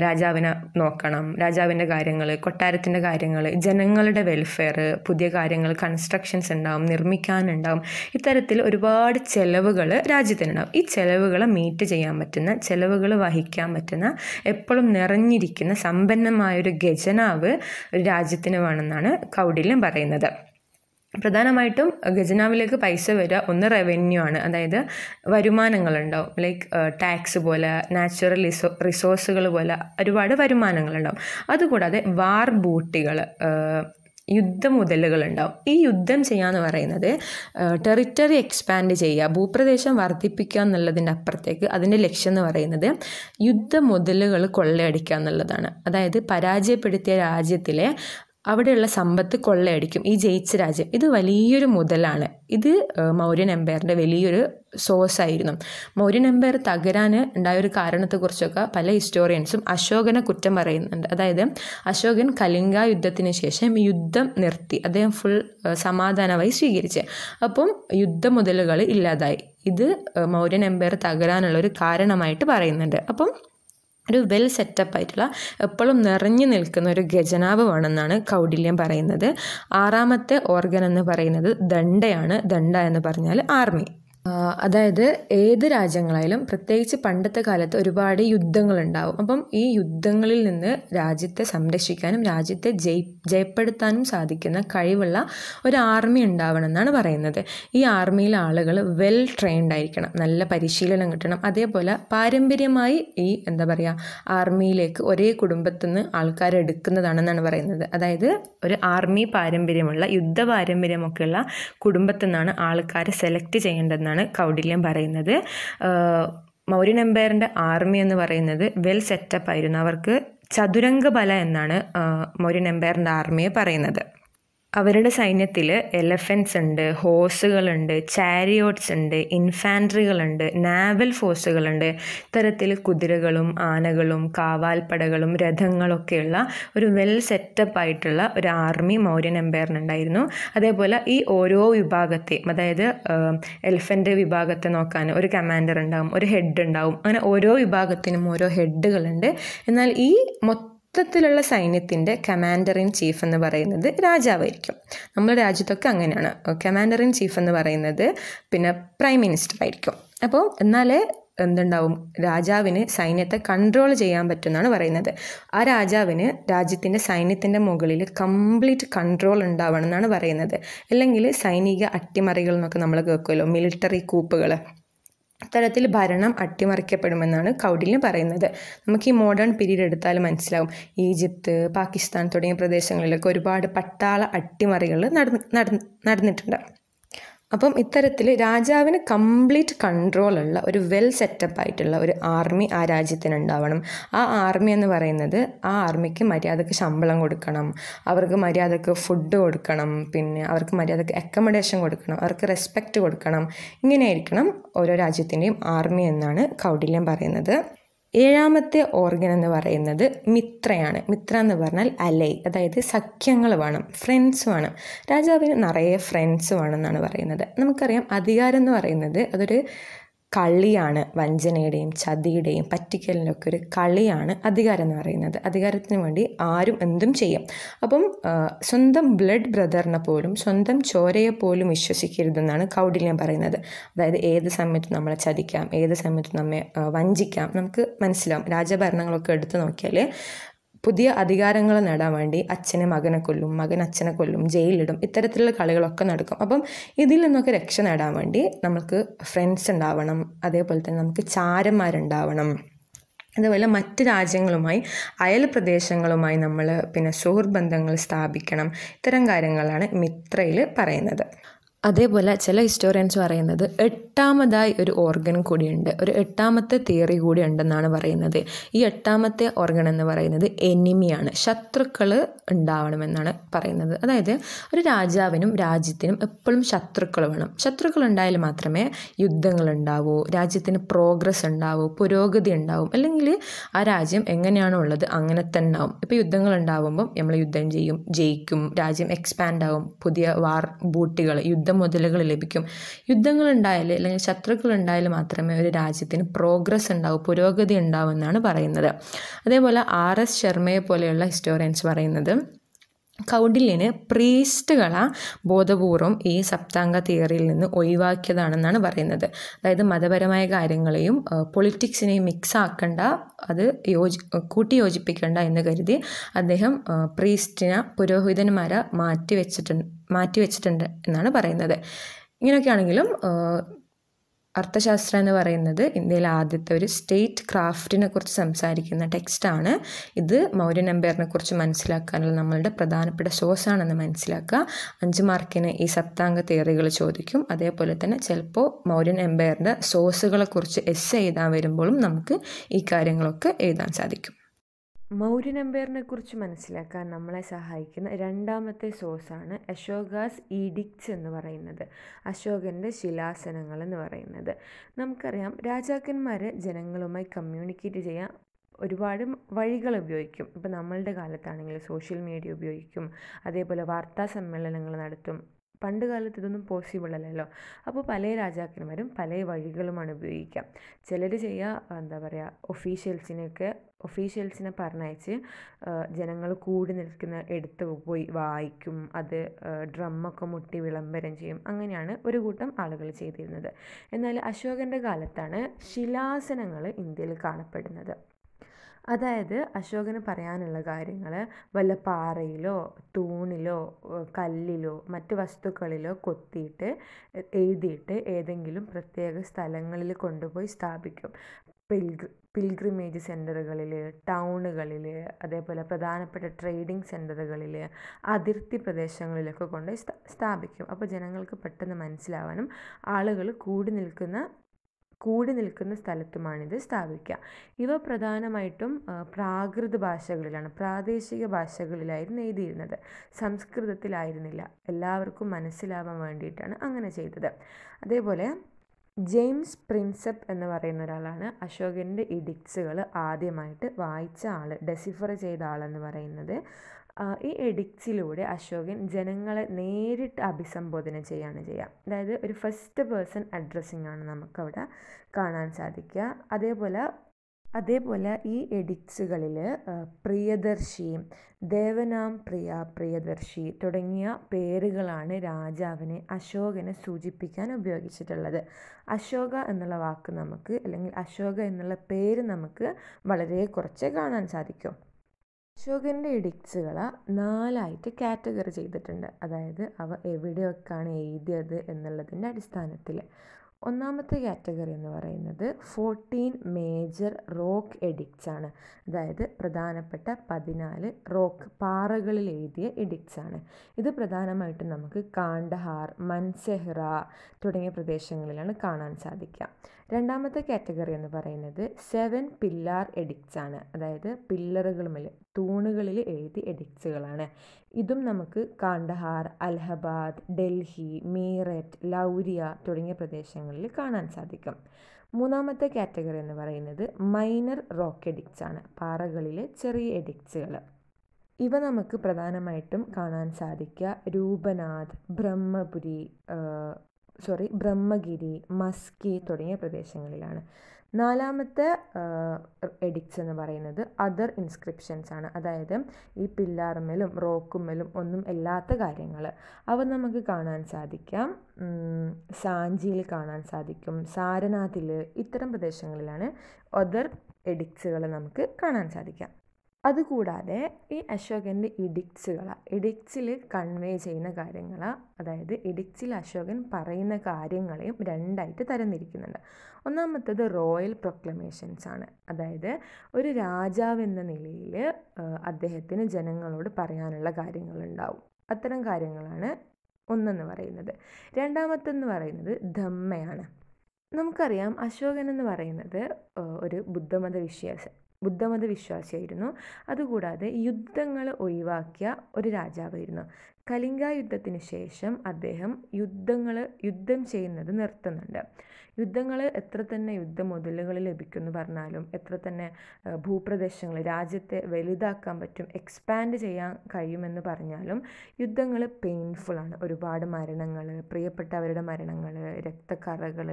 രാജാവിനെ നോക്കണം രാജാവിൻ്റെ കാര്യങ്ങൾ കൊട്ടാരത്തിൻ്റെ കാര്യങ്ങൾ ജനങ്ങളുടെ വെൽഫെയർ പുതിയ കാര്യങ്ങൾ കൺസ്ട്രക്ഷൻസ് ഉണ്ടാവും നിർമ്മിക്കാനുണ്ടാവും ഇത്തരത്തിൽ ഒരുപാട് ചെലവുകൾ രാജ്യത്തിനുണ്ടാവും ഈ ചെലവുകൾ മീറ്റ് ചെയ്യാൻ പറ്റുന്ന ചെലവുകൾ വഹിക്കാൻ പറ്റുന്ന എപ്പോഴും നിറഞ്ഞിരിക്കുന്ന സമ്പന്നമായൊരു ഖജനാവ് രാജ്യത്തിന് വേണമെന്നാണ് കൗടില്യം പറയുന്നത് പ്രധാനമായിട്ടും ഖജനാവിലേക്ക് പൈസ വരിക ഒന്ന് റവന്യൂ ആണ് അതായത് വരുമാനങ്ങളുണ്ടാവും ലൈക്ക് ടാക്സ് പോലെ നാച്ചുറൽ റിസോ റിസോഴ്സുകൾ പോലെ ഒരുപാട് വരുമാനങ്ങളുണ്ടാവും അതുകൂടാതെ വാർ ബൂട്ടികൾ ഉണ്ടാവും ഈ യുദ്ധം ചെയ്യാന്ന് പറയുന്നത് ടെറിറ്ററി എക്സ്പാൻഡ് ചെയ്യുക ഭൂപ്രദേശം വർദ്ധിപ്പിക്കുക എന്നുള്ളതിൻ്റെ അപ്പുറത്തേക്ക് അതിൻ്റെ ലക്ഷ്യം എന്ന് പറയുന്നത് മുതലുകൾ കൊള്ളയടിക്കുക എന്നുള്ളതാണ് അതായത് പരാജയപ്പെടുത്തിയ രാജ്യത്തിലെ അവിടെയുള്ള സമ്പത്ത് കൊള്ളയടിക്കും ഈ ജയിച്ച രാജ്യം ഇത് വലിയൊരു മുതലാണ് ഇത് മൗര്യൻ എംപയറിൻ്റെ വലിയൊരു സോഴ്സ് ആയിരുന്നു മൗര്യൻ എംപയർ തകരാൻ ഉണ്ടായ ഒരു കാരണത്തെക്കുറിച്ചൊക്കെ പല ഹിസ്റ്റോറിയൻസും അശോകനെ കുറ്റം പറയുന്നുണ്ട് അതായത് അശോകൻ കലിംഗ യുദ്ധത്തിന് ശേഷം യുദ്ധം നിർത്തി അദ്ദേഹം ഫുൾ സമാധാനമായി സ്വീകരിച്ച് അപ്പം യുദ്ധമുതലുകൾ ഇല്ലാതായി ഇത് മൗര്യൻ എംപയർ തകരാനുള്ള ഒരു കാരണമായിട്ട് പറയുന്നുണ്ട് അപ്പം ഒരു വെൽ സെറ്റപ്പ് ആയിട്ടുള്ള എപ്പോഴും നിറഞ്ഞു നിൽക്കുന്ന ഒരു ഗജനാഭമാണെന്നാണ് കൗഡില്യം പറയുന്നത് ആറാമത്തെ ഓർഗൻ എന്ന് പറയുന്നത് ദണ്ഡയാണ് ദണ്ഡ എന്ന് പറഞ്ഞാൽ ആർമി അതായത് ഏത് രാജ്യങ്ങളായാലും പ്രത്യേകിച്ച് പണ്ടത്തെ കാലത്ത് ഒരുപാട് യുദ്ധങ്ങളുണ്ടാവും അപ്പം ഈ യുദ്ധങ്ങളിൽ നിന്ന് രാജ്യത്തെ സംരക്ഷിക്കാനും രാജ്യത്തെ ജയി ജയപ്പെടുത്താനും സാധിക്കുന്ന കഴിവുള്ള ഒരു ആർമി ഉണ്ടാവണം എന്നാണ് പറയുന്നത് ഈ ആർമിയിലെ ആളുകൾ വെൽ ട്രെയിൻഡ് ആയിരിക്കണം നല്ല പരിശീലനം കിട്ടണം അതേപോലെ പാരമ്പര്യമായി ഈ എന്താ പറയുക ആർമിയിലേക്ക് ഒരേ കുടുംബത്തിൽ നിന്ന് ആൾക്കാരെടുക്കുന്നതാണെന്നാണ് പറയുന്നത് അതായത് ഒരു ആർമി പാരമ്പര്യമുള്ള യുദ്ധ പാരമ്പര്യമൊക്കെയുള്ള കുടുംബത്തിൽ നിന്നാണ് ആൾക്കാരെ സെലക്ട് ചെയ്യേണ്ടതെന്നാണ് എന്നാണ് കൗടില്യം പറയുന്നത് മൗര്യൻ എംപയറിൻ്റെ ആർമി എന്ന് പറയുന്നത് വെൽ സെറ്റപ്പ് ആയിരുന്നു അവർക്ക് ചതുരംഗ ബല എന്നാണ് മൗര്യൻ എംപയറിൻ്റെ ആർമിയെ പറയുന്നത് അവരുടെ സൈന്യത്തിൽ എലഫൻസ് ഉണ്ട് ഹോസുകളുണ്ട് ചാരിയോട്ട്സ് ഉണ്ട് ഇൻഫാൻട്രികളുണ്ട് നാവൽ ഫോഴ്സുകളുണ്ട് ഇത്തരത്തിൽ കുതിരകളും ആനകളും കാവാൽപ്പടകളും രഥങ്ങളൊക്കെയുള്ള ഒരു വെൽ സെറ്റപ്പ് ആയിട്ടുള്ള ഒരു ആർമി മൗര്യൻ എംപയറിനുണ്ടായിരുന്നു അതേപോലെ ഈ ഓരോ വിഭാഗത്തെ അതായത് എലഫൻ്റ് വിഭാഗത്തെ നോക്കാൻ ഒരു കമാൻഡർ ഉണ്ടാകും ഒരു ഹെഡ് ഉണ്ടാകും അങ്ങനെ ഓരോ വിഭാഗത്തിനും ഓരോ ഹെഡുകളുണ്ട് എന്നാൽ ഈ മൊത്തം മൊത്തത്തിലുള്ള സൈന്യത്തിൻ്റെ കമാൻഡർ ഇൻ ചീഫ് എന്ന് പറയുന്നത് രാജാവായിരിക്കും നമ്മുടെ രാജ്യത്തൊക്കെ അങ്ങനെയാണ് കമാൻഡർ ഇൻ ചീഫ് എന്ന് പറയുന്നത് പിന്നെ പ്രൈം മിനിസ്റ്റർ ആയിരിക്കും അപ്പോൾ എന്നാലേ എന്തുണ്ടാവും രാജാവിന് സൈന്യത്തെ കൺട്രോൾ ചെയ്യാൻ പറ്റുമെന്നാണ് പറയുന്നത് ആ രാജാവിന് രാജ്യത്തിൻ്റെ സൈന്യത്തിൻ്റെ മുകളിൽ കംപ്ലീറ്റ് കൺട്രോൾ ഉണ്ടാവണം എന്നാണ് പറയുന്നത് അല്ലെങ്കിൽ സൈനിക അട്ടിമറികൾ എന്നൊക്കെ നമ്മൾ കേൾക്കുമല്ലോ മിലിറ്ററി കൂപ്പുകൾ അത്തരത്തിൽ ഭരണം അട്ടിമറിക്കപ്പെടുമെന്നാണ് കൗടില്യം പറയുന്നത് നമുക്ക് ഈ മോഡേൺ പീരീഡ് എടുത്താൽ മനസ്സിലാവും ഈജിപ്ത് പാകിസ്ഥാൻ തുടങ്ങിയ പ്രദേശങ്ങളിലൊക്കെ ഒരുപാട് പട്ടാള അട്ടിമറികൾ നടന്ന് നടന്നിട്ടുണ്ട് അപ്പം ഇത്തരത്തിൽ രാജാവിന് കംപ്ലീറ്റ് കൺട്രോൾ ഉള്ള ഒരു വെൽ സെറ്റപ്പ് ആയിട്ടുള്ള ഒരു ആർമി ആ രാജ്യത്തിനുണ്ടാവണം ആ ആർമി എന്ന് പറയുന്നത് ആ ആർമിക്ക് മര്യാദക്ക് ശമ്പളം കൊടുക്കണം അവർക്ക് മര്യാദക്ക് ഫുഡ് കൊടുക്കണം പിന്നെ അവർക്ക് മര്യാദക്ക് അക്കോമഡേഷൻ കൊടുക്കണം അവർക്ക് റെസ്പെക്റ്റ് കൊടുക്കണം ഇങ്ങനെയായിരിക്കണം ഓരോ രാജ്യത്തിൻ്റെയും ആർമി എന്നാണ് കൗടില്യം പറയുന്നത് ഏഴാമത്തെ ഓർഗൻ എന്ന് പറയുന്നത് മിത്രയാണ് മിത്ര എന്ന് പറഞ്ഞാൽ അലൈ അതായത് സഖ്യങ്ങൾ വേണം ഫ്രണ്ട്സ് വേണം രാജാവിന് നിറയെ ഫ്രണ്ട്സ് വേണം എന്നാണ് പറയുന്നത് നമുക്കറിയാം അധികാരം എന്ന് പറയുന്നത് അതൊരു കളിയാണ് വഞ്ചനയുടെയും ചതിയുടെയും പറ്റിക്കലിനൊക്കെ ഒക്കെ ഒരു കളിയാണ് അധികാരം എന്ന് പറയുന്നത് അധികാരത്തിന് വേണ്ടി ആരും എന്തും ചെയ്യും അപ്പം സ്വന്തം ബ്ലഡ് ബ്രദറിനെ പോലും സ്വന്തം ചോരയെ പോലും വിശ്വസിക്കരുതെന്നാണ് കൗടില്യം പറയുന്നത് അതായത് ഏത് സമയത്ത് നമ്മളെ ചതിക്കാം ഏത് സമയത്ത് നമ്മെ വഞ്ചിക്കാം നമുക്ക് മനസ്സിലാവും രാജഭരണങ്ങളൊക്കെ എടുത്തു നോക്കിയാൽ പുതിയ അധികാരങ്ങൾ നേടാൻ വേണ്ടി അച്ഛനെ മകനെ കൊല്ലും മകൻ അച്ഛനെ കൊല്ലും ജയിലിടും ഇത്തരത്തിലുള്ള കളികളൊക്കെ നടക്കും അപ്പം ഇതിൽ നിന്നൊക്കെ രക്ഷ നേടാൻ വേണ്ടി നമുക്ക് ഫ്രണ്ട്സ് ഉണ്ടാവണം അതേപോലെ തന്നെ നമുക്ക് ചാരന്മാരുണ്ടാവണം അതുപോലെ മറ്റ് രാജ്യങ്ങളുമായി അയൽ പ്രദേശങ്ങളുമായി നമ്മൾ പിന്നെ സുഹൃത്ത് ബന്ധങ്ങൾ സ്ഥാപിക്കണം ഇത്തരം കാര്യങ്ങളാണ് മിത്രയിൽ പറയുന്നത് അതേപോലെ ചില ഹിസ്റ്റോറിയൻസ് പറയുന്നത് എട്ടാമതായി ഒരു ഓർഗൻ കൂടിയുണ്ട് ഒരു എട്ടാമത്തെ തിയറി കൂടി ഉണ്ടെന്നാണ് പറയുന്നത് ഈ എട്ടാമത്തെ ഓർഗൻ എന്ന് പറയുന്നത് എനിമിയാണ് ശത്രുക്കൾ ഉണ്ടാവണമെന്നാണ് പറയുന്നത് അതായത് ഒരു രാജാവിനും രാജ്യത്തിനും എപ്പോഴും ശത്രുക്കൾ വേണം ശത്രുക്കൾ ഉണ്ടായാൽ മാത്രമേ യുദ്ധങ്ങൾ ഉണ്ടാവൂ രാജ്യത്തിന് പ്രോഗ്രസ് ഉണ്ടാവൂ പുരോഗതി ഉണ്ടാവും അല്ലെങ്കിൽ ആ രാജ്യം എങ്ങനെയാണോ ഉള്ളത് അങ്ങനെ തന്നെ ആവും ഇപ്പോൾ യുദ്ധങ്ങൾ ഉണ്ടാവുമ്പം നമ്മൾ യുദ്ധം ചെയ്യും ജയിക്കും രാജ്യം എക്സ്പാൻഡ് ആവും പുതിയ വാർ ബൂട്ടികൾ യുദ്ധം മുതലുകൾ ലഭിക്കും യുദ്ധങ്ങളുണ്ടായാൽ അല്ലെങ്കിൽ ശത്രുക്കളുണ്ടായാൽ മാത്രമേ ഒരു രാജ്യത്തിന് പ്രോഗ്രസ് ഉണ്ടാവൂ പുരോഗതി ഉണ്ടാവുമെന്നാണ് പറയുന്നത് അതേപോലെ ആർ എസ് ശർമ്മയെ പോലെയുള്ള ഹിസ്റ്റോറിയൻസ് പറയുന്നത് കൗഡില്യന് പ്രീസ്റ്റുകളെ ബോധപൂർവം ഈ സപ്താംഗ തിയറിയിൽ നിന്ന് ഒഴിവാക്കിയതാണെന്നാണ് പറയുന്നത് അതായത് മതപരമായ കാര്യങ്ങളെയും പൊളിറ്റിക്സിനെയും മിക്സ് ആക്കണ്ട അത് യോജി കൂട്ടി യോജിപ്പിക്കണ്ട എന്ന് കരുതി അദ്ദേഹം പ്രീസ്റ്റിനെ പുരോഹിതന്മാരെ മാറ്റി വെച്ചിട്ടുണ്ട് മാറ്റിവെച്ചിട്ടുണ്ട് എന്നാണ് പറയുന്നത് ഇങ്ങനെയൊക്കെയാണെങ്കിലും അർത്ഥശാസ്ത്രം എന്ന് പറയുന്നത് ഇന്ത്യയിലെ ആദ്യത്തെ ഒരു സ്റ്റേറ്റ് ക്രാഫ്റ്റിനെ കുറിച്ച് സംസാരിക്കുന്ന ടെക്സ്റ്റാണ് ഇത് മൗര്യൻ നമ്പേറിനെ കുറിച്ച് മനസ്സിലാക്കാനുള്ള നമ്മളുടെ പ്രധാനപ്പെട്ട സോഴ്സാണെന്ന് മനസ്സിലാക്കുക അഞ്ച് മാർക്കിന് ഈ സപ്താംഗ തിയറികൾ ചോദിക്കും അതേപോലെ തന്നെ ചിലപ്പോൾ മൗര്യൻ നമ്പേറിൻ്റെ സോഴ്സുകളെക്കുറിച്ച് എസ് എഴുതാൻ വരുമ്പോഴും നമുക്ക് ഈ കാര്യങ്ങളൊക്കെ എഴുതാൻ സാധിക്കും മൗര്യനമ്പയറിനെ കുറിച്ച് മനസ്സിലാക്കാൻ നമ്മളെ സഹായിക്കുന്ന രണ്ടാമത്തെ സോഴ്സാണ് അശോകാസ് ഈഡിക്ട്സ് എന്ന് പറയുന്നത് അശോകൻ്റെ ശിലാസനങ്ങൾ എന്ന് പറയുന്നത് നമുക്കറിയാം രാജാക്കന്മാർ ജനങ്ങളുമായി കമ്മ്യൂണിക്കേറ്റ് ചെയ്യാൻ ഒരുപാട് വഴികൾ ഉപയോഗിക്കും ഇപ്പം നമ്മളുടെ കാലത്താണെങ്കിൽ സോഷ്യൽ മീഡിയ ഉപയോഗിക്കും അതേപോലെ വാർത്താ സമ്മേളനങ്ങൾ നടത്തും പണ്ട് കാലത്ത് ഇതൊന്നും പോസിബിൾ അല്ലല്ലോ അപ്പോൾ പല രാജാക്കന്മാരും പല വഴികളുമാണ് ഉപയോഗിക്കുക ചിലർ ചെയ്യുക എന്താ പറയുക ഒഫീഷ്യൽസിനെയൊക്കെ ഒഫീഷ്യൽസിനെ പറഞ്ഞയച്ച് ജനങ്ങൾ കൂടി നിൽക്കുന്ന എടുത്ത് പോയി വായിക്കും അത് ഡ്രമ്മൊക്കെ മുട്ടി വിളംബരം ചെയ്യും അങ്ങനെയാണ് ഒരു കൂട്ടം ആളുകൾ ചെയ്തിരുന്നത് എന്നാൽ അശോകൻ്റെ കാലത്താണ് ശിലാസനങ്ങൾ ഇന്ത്യയിൽ കാണപ്പെടുന്നത് അതായത് അശോകന് പറയാനുള്ള കാര്യങ്ങൾ വല്ല പാറയിലോ തൂണിലോ കല്ലിലോ മറ്റ് വസ്തുക്കളിലോ കൊത്തിയിട്ട് എഴുതിയിട്ട് ഏതെങ്കിലും പ്രത്യേക സ്ഥലങ്ങളിൽ കൊണ്ടുപോയി സ്ഥാപിക്കും പിൽഗ്ര പിൽഗ്രിമേജ് സെൻ്ററുകളിൽ ടൗണുകളിൽ അതേപോലെ പ്രധാനപ്പെട്ട ട്രേഡിംഗ് സെൻറ്ററുകളിൽ അതിർത്തി പ്രദേശങ്ങളിലൊക്കെ കൊണ്ടുപോയി സ്ഥാപിക്കും അപ്പോൾ ജനങ്ങൾക്ക് പെട്ടെന്ന് മനസ്സിലാവാനും ആളുകൾ കൂടി നിൽക്കുന്ന കൂടി നിൽക്കുന്ന സ്ഥലത്തുമാണിത് സ്ഥാപിക്കുക ഇവ പ്രധാനമായിട്ടും പ്രാകൃത ഭാഷകളിലാണ് പ്രാദേശിക ഭാഷകളിലായിരുന്നു എഴുതിയിരുന്നത് സംസ്കൃതത്തിലായിരുന്നില്ല എല്ലാവർക്കും മനസ്സിലാവാൻ വേണ്ടിയിട്ടാണ് അങ്ങനെ ചെയ്തത് അതേപോലെ ജെയിംസ് പ്രിൻസെപ്പ് എന്ന് പറയുന്ന ഒരാളാണ് അശോകൻ്റെ ഇഡിക്സുകൾ ആദ്യമായിട്ട് വായിച്ച ആൾ ഡെസിഫർ ചെയ്ത ആളെന്ന് പറയുന്നത് ഈ എഡിക്സിലൂടെ അശോകൻ ജനങ്ങളെ നേരിട്ട് അഭിസംബോധന ചെയ്യാണ് ചെയ്യുക അതായത് ഒരു ഫസ്റ്റ് പേഴ്സൺ അഡ്രസ്സിംഗ് ആണ് നമുക്കവിടെ കാണാൻ സാധിക്കുക അതേപോലെ അതേപോലെ ഈ എഡിക്സുകളിൽ പ്രിയദർശി ദേവനാം പ്രിയ പ്രിയദർശി തുടങ്ങിയ പേരുകളാണ് രാജാവിനെ അശോകനെ സൂചിപ്പിക്കാൻ ഉപയോഗിച്ചിട്ടുള്ളത് അശോക എന്നുള്ള വാക്ക് നമുക്ക് അല്ലെങ്കിൽ അശോക എന്നുള്ള പേര് നമുക്ക് വളരെ കുറച്ച് കാണാൻ സാധിക്കും അശോകൻ്റെ എഡിക്ട്സുകളെ നാലായിട്ട് കാറ്റഗറി ചെയ്തിട്ടുണ്ട് അതായത് അവ എവിടെയൊക്കെയാണ് എഴുതിയത് എന്നുള്ളതിൻ്റെ അടിസ്ഥാനത്തിൽ ഒന്നാമത്തെ കാറ്റഗറി എന്ന് പറയുന്നത് ഫോർട്ടീൻ മേജർ റോക്ക് എഡിക്ട്സ് ആണ് അതായത് പ്രധാനപ്പെട്ട പതിനാല് റോക്ക് പാറകളിൽ എഴുതിയ എഡിക്ട്സ് ആണ് ഇത് പ്രധാനമായിട്ടും നമുക്ക് കാണ്ഡഹാർ മൻസെഹ്റ തുടങ്ങിയ പ്രദേശങ്ങളിലാണ് കാണാൻ സാധിക്കുക രണ്ടാമത്തെ കാറ്റഗറി എന്ന് പറയുന്നത് സെവൻ പില്ലാർ എഡിക്ട്സ് ആണ് അതായത് പില്ലറുകളുമിൽ തൂണുകളിൽ എഴുതിയ എഡിക്ട്സുകളാണ് ഇതും നമുക്ക് കാണ്ഡഹാർ അലഹബാദ് ഡൽഹി മീററ്റ് ലൗരിയ തുടങ്ങിയ പ്രദേശങ്ങളിൽ കാണാൻ സാധിക്കും മൂന്നാമത്തെ കാറ്റഗറി എന്ന് പറയുന്നത് മൈനർ റോക്ക് എഡിക്ട്സ് ആണ് പാറകളിലെ ചെറിയ എഡിക്ട്സുകൾ ഇവ നമുക്ക് പ്രധാനമായിട്ടും കാണാൻ സാധിക്കുക രൂപനാഥ് ബ്രഹ്മപുരി സോറി ബ്രഹ്മഗിരി മസ്കി തുടങ്ങിയ പ്രദേശങ്ങളിലാണ് നാലാമത്തെ എഡിക്ട്സ് എന്ന് പറയുന്നത് അതർ ഇൻസ്ക്രിപ്ഷൻസ് ആണ് അതായത് ഈ പില്ലാർമേലും റോക്കുമ്മലും ഒന്നും ഇല്ലാത്ത കാര്യങ്ങൾ അവ നമുക്ക് കാണാൻ സാധിക്കാം സാഞ്ചിയിൽ കാണാൻ സാധിക്കും സാരനാഥിൽ ഇത്തരം പ്രദേശങ്ങളിലാണ് അതർ എഡിക്ട്സുകൾ നമുക്ക് കാണാൻ സാധിക്കാം അതുകൂടാതെ ഈ അശോകൻ്റെ ഇഡിക്ട്സുകൾ ഇഡിക്ട്സിൽ കൺവേ ചെയ്യുന്ന കാര്യങ്ങൾ അതായത് ഇഡിക്ട്സിൽ അശോകൻ പറയുന്ന കാര്യങ്ങളെയും രണ്ടായിട്ട് തരംതിരിക്കുന്നുണ്ട് ഒന്നാമത്തത് റോയൽ പ്രൊക്ലമേഷൻസ് ആണ് അതായത് ഒരു രാജാവെന്ന നിലയിൽ അദ്ദേഹത്തിന് ജനങ്ങളോട് പറയാനുള്ള കാര്യങ്ങളുണ്ടാവും അത്തരം കാര്യങ്ങളാണ് ഒന്നെന്ന് പറയുന്നത് രണ്ടാമത്തെന്ന് പറയുന്നത് ധമ്മയാണ് നമുക്കറിയാം അശോകൻ എന്ന് പറയുന്നത് ഒരു ബുദ്ധമത വിശ്വാസം ബുദ്ധമത വിശ്വാസിയായിരുന്നു അതുകൂടാതെ യുദ്ധങ്ങൾ ഒഴിവാക്കിയ ഒരു രാജാവായിരുന്നു കലിംഗ യുദ്ധത്തിന് ശേഷം അദ്ദേഹം യുദ്ധങ്ങൾ യുദ്ധം ചെയ്യുന്നത് നിർത്തുന്നുണ്ട് യുദ്ധങ്ങൾ എത്ര തന്നെ മുതലുകൾ ലഭിക്കുന്നു പറഞ്ഞാലും എത്ര തന്നെ ഭൂപ്രദേശങ്ങൾ രാജ്യത്തെ വലുതാക്കാൻ പറ്റും എക്സ്പാൻഡ് ചെയ്യാൻ കഴിയുമെന്ന് പറഞ്ഞാലും യുദ്ധങ്ങൾ പെയിൻഫുള്ളാണ് ഒരുപാട് മരണങ്ങൾ പ്രിയപ്പെട്ടവരുടെ മരണങ്ങൾ രക്തക്കറകൾ